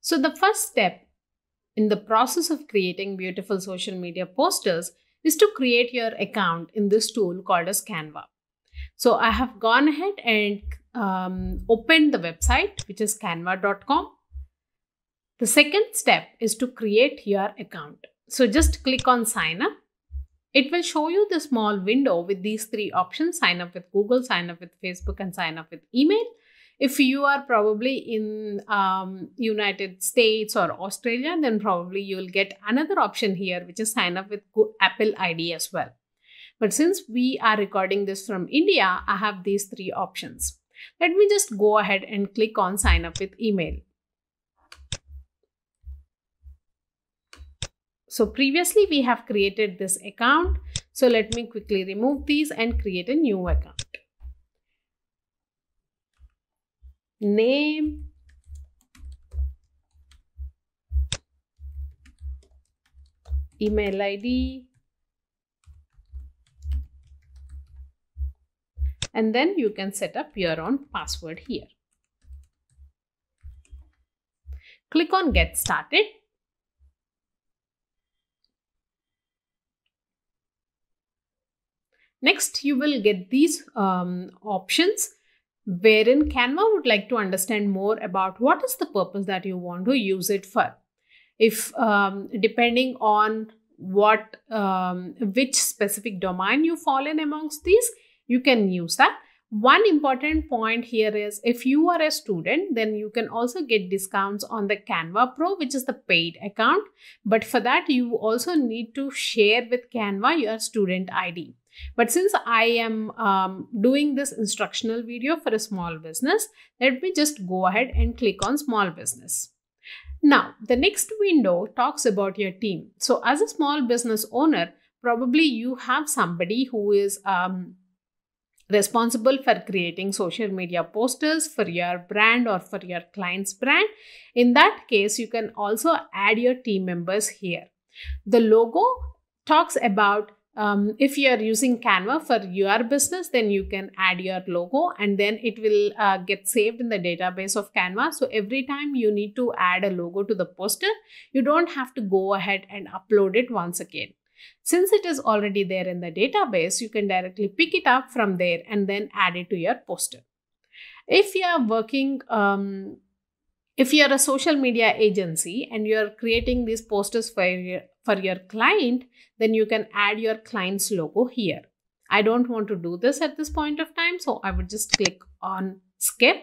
So, the first step in the process of creating beautiful social media posters is to create your account in this tool called as Canva. So, I have gone ahead and um, opened the website, which is canva.com. The second step is to create your account. So, just click on sign up. It will show you the small window with these three options sign up with Google, sign up with Facebook, and sign up with email if you are probably in um, united states or australia then probably you'll get another option here which is sign up with apple id as well but since we are recording this from india i have these three options let me just go ahead and click on sign up with email so previously we have created this account so let me quickly remove these and create a new account name email id and then you can set up your own password here click on get started next you will get these um, options wherein Canva would like to understand more about what is the purpose that you want to use it for. If um, depending on what um, which specific domain you fall in amongst these, you can use that. One important point here is if you are a student, then you can also get discounts on the Canva Pro, which is the paid account. But for that, you also need to share with Canva your student ID. But since I am um, doing this instructional video for a small business, let me just go ahead and click on small business. Now, the next window talks about your team. So as a small business owner, probably you have somebody who is um, responsible for creating social media posters for your brand or for your client's brand. In that case, you can also add your team members here. The logo talks about um, if you are using Canva for your business, then you can add your logo and then it will uh, get saved in the database of Canva. So every time you need to add a logo to the poster, you don't have to go ahead and upload it once again. Since it is already there in the database, you can directly pick it up from there and then add it to your poster. If you are working um, if you're a social media agency and you're creating these posters for your, for your client, then you can add your client's logo here. I don't want to do this at this point of time, so I would just click on skip.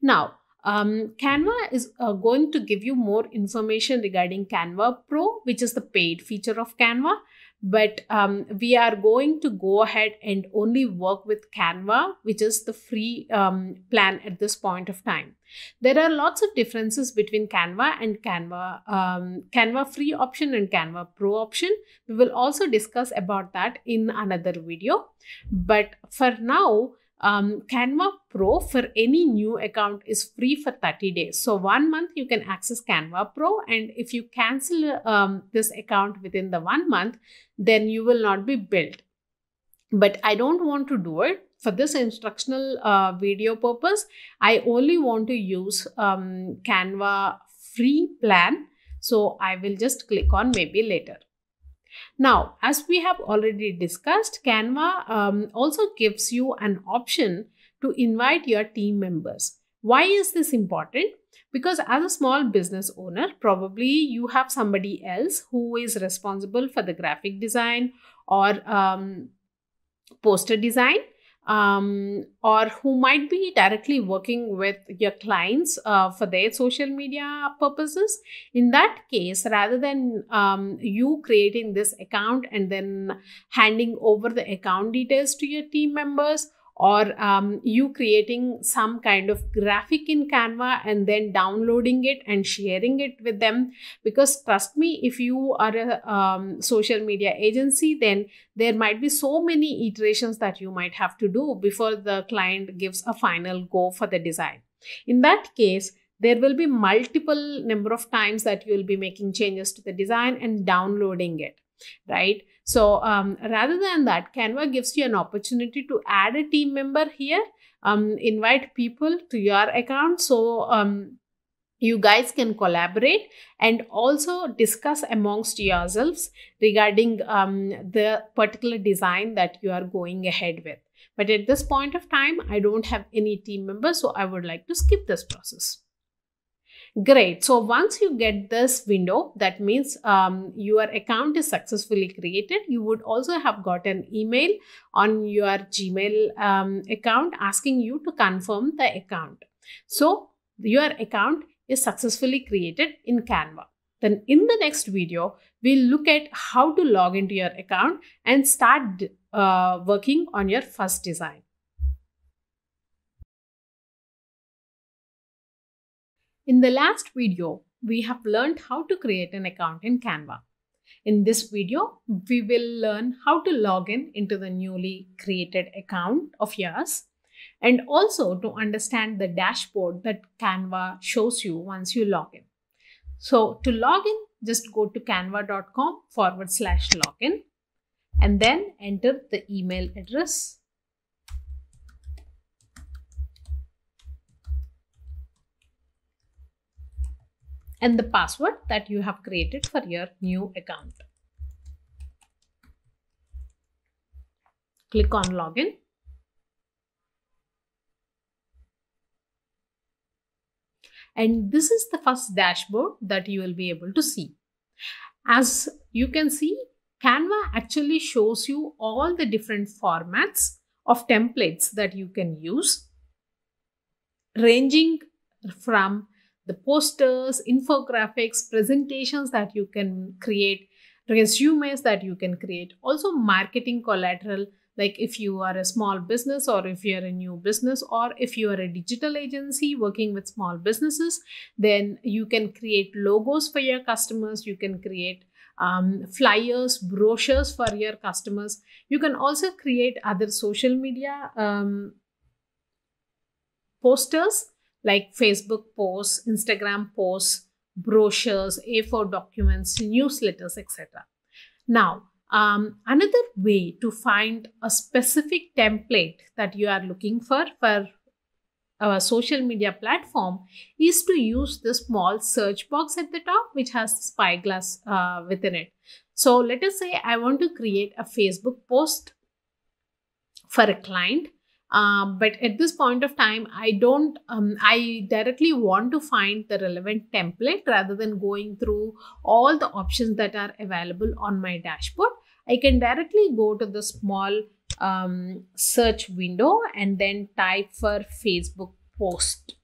Now, um, Canva is uh, going to give you more information regarding Canva Pro, which is the paid feature of Canva, but um, we are going to go ahead and only work with Canva, which is the free um, plan at this point of time. There are lots of differences between Canva and Canva, um, Canva free option and Canva pro option. We will also discuss about that in another video. But for now, um, Canva Pro for any new account is free for 30 days. So, one month you can access Canva Pro, and if you cancel um, this account within the one month, then you will not be billed. But I don't want to do it for this instructional uh, video purpose. I only want to use um, Canva free plan. So, I will just click on maybe later. Now, as we have already discussed, Canva um, also gives you an option to invite your team members. Why is this important? Because as a small business owner, probably you have somebody else who is responsible for the graphic design or um, poster design um, or who might be directly working with your clients uh, for their social media purposes. In that case, rather than um, you creating this account and then handing over the account details to your team members, or um, you creating some kind of graphic in Canva and then downloading it and sharing it with them. Because trust me, if you are a um, social media agency, then there might be so many iterations that you might have to do before the client gives a final go for the design. In that case, there will be multiple number of times that you will be making changes to the design and downloading it right so um, rather than that, Canva gives you an opportunity to add a team member here, um, invite people to your account. So um, you guys can collaborate and also discuss amongst yourselves regarding um, the particular design that you are going ahead with. But at this point of time, I don't have any team members, so I would like to skip this process. Great. So once you get this window, that means um, your account is successfully created. You would also have got an email on your Gmail um, account asking you to confirm the account. So your account is successfully created in Canva. Then in the next video, we'll look at how to log into your account and start uh, working on your first design. In the last video, we have learned how to create an account in Canva. In this video, we will learn how to log in into the newly created account of yours and also to understand the dashboard that Canva shows you once you log in. So to log in, just go to canva.com forward slash login and then enter the email address and the password that you have created for your new account. Click on login. And this is the first dashboard that you will be able to see. As you can see, Canva actually shows you all the different formats of templates that you can use, ranging from the posters, infographics, presentations that you can create, resumes that you can create, also marketing collateral. Like if you are a small business or if you're a new business or if you are a digital agency working with small businesses, then you can create logos for your customers. You can create um, flyers, brochures for your customers. You can also create other social media um, posters like Facebook posts, Instagram posts, brochures, A4 documents, newsletters, etc. Now, um, another way to find a specific template that you are looking for for our social media platform is to use the small search box at the top which has the spyglass uh, within it. So let us say I want to create a Facebook post for a client uh, but at this point of time, I don't, um, I directly want to find the relevant template rather than going through all the options that are available on my dashboard. I can directly go to the small um, search window and then type for Facebook post.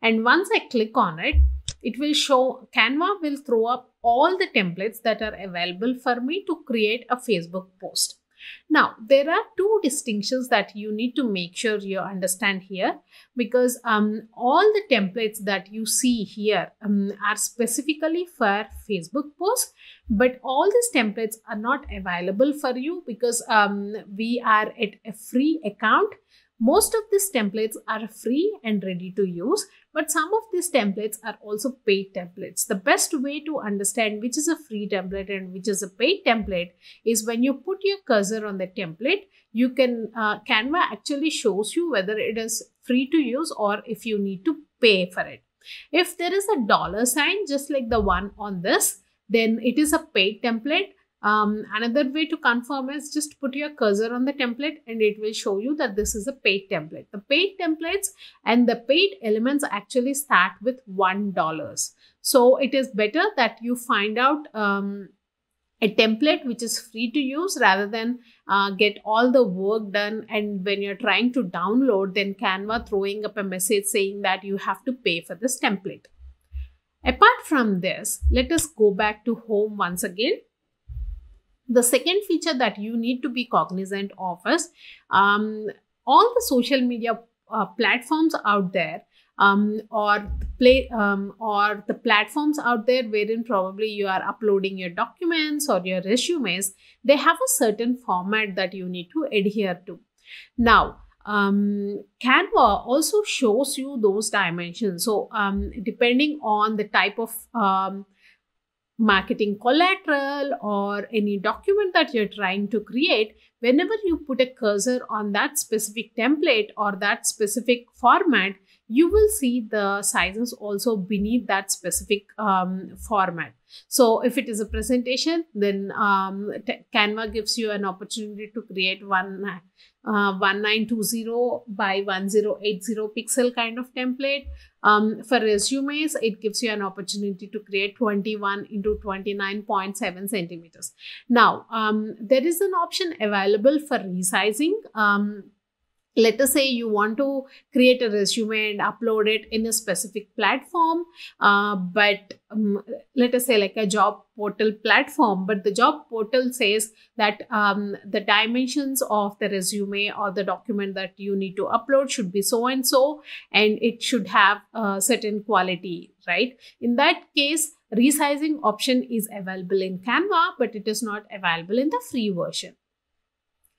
And once I click on it, it will show Canva will throw up all the templates that are available for me to create a Facebook post. Now, there are two distinctions that you need to make sure you understand here because um, all the templates that you see here um, are specifically for Facebook posts, but all these templates are not available for you because um, we are at a free account most of these templates are free and ready to use but some of these templates are also paid templates. The best way to understand which is a free template and which is a paid template is when you put your cursor on the template, you can, uh, Canva actually shows you whether it is free to use or if you need to pay for it. If there is a dollar sign, just like the one on this, then it is a paid template. Um, another way to confirm is just put your cursor on the template and it will show you that this is a paid template. The paid templates and the paid elements actually start with $1. So it is better that you find out um, a template which is free to use rather than uh, get all the work done and when you're trying to download then canva throwing up a message saying that you have to pay for this template apart from this let us go back to home once again the second feature that you need to be cognizant of is um, all the social media uh, platforms out there um, or play um, or the platforms out there wherein probably you are uploading your documents or your resumes they have a certain format that you need to adhere to now um, canva also shows you those dimensions so um, depending on the type of um, marketing collateral or any document that you're trying to create, whenever you put a cursor on that specific template or that specific format, you will see the sizes also beneath that specific um, format. So if it is a presentation, then um, Canva gives you an opportunity to create one uh, 1920 by 1080 pixel kind of template. Um, for resumes, it gives you an opportunity to create 21 into 29.7 centimeters. Now, um, there is an option available for resizing. Um, let us say you want to create a resume and upload it in a specific platform uh, but um, let us say like a job portal platform but the job portal says that um, the dimensions of the resume or the document that you need to upload should be so and so and it should have a certain quality right in that case resizing option is available in canva but it is not available in the free version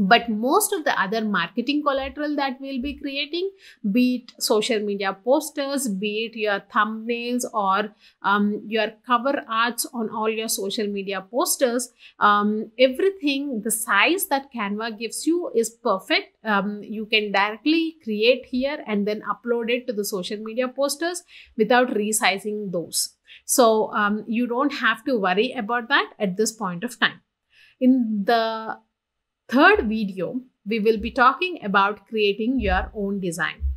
but most of the other marketing collateral that we'll be creating be it social media posters be it your thumbnails or um, your cover arts on all your social media posters um, everything the size that canva gives you is perfect um, you can directly create here and then upload it to the social media posters without resizing those so um, you don't have to worry about that at this point of time in the third video, we will be talking about creating your own design.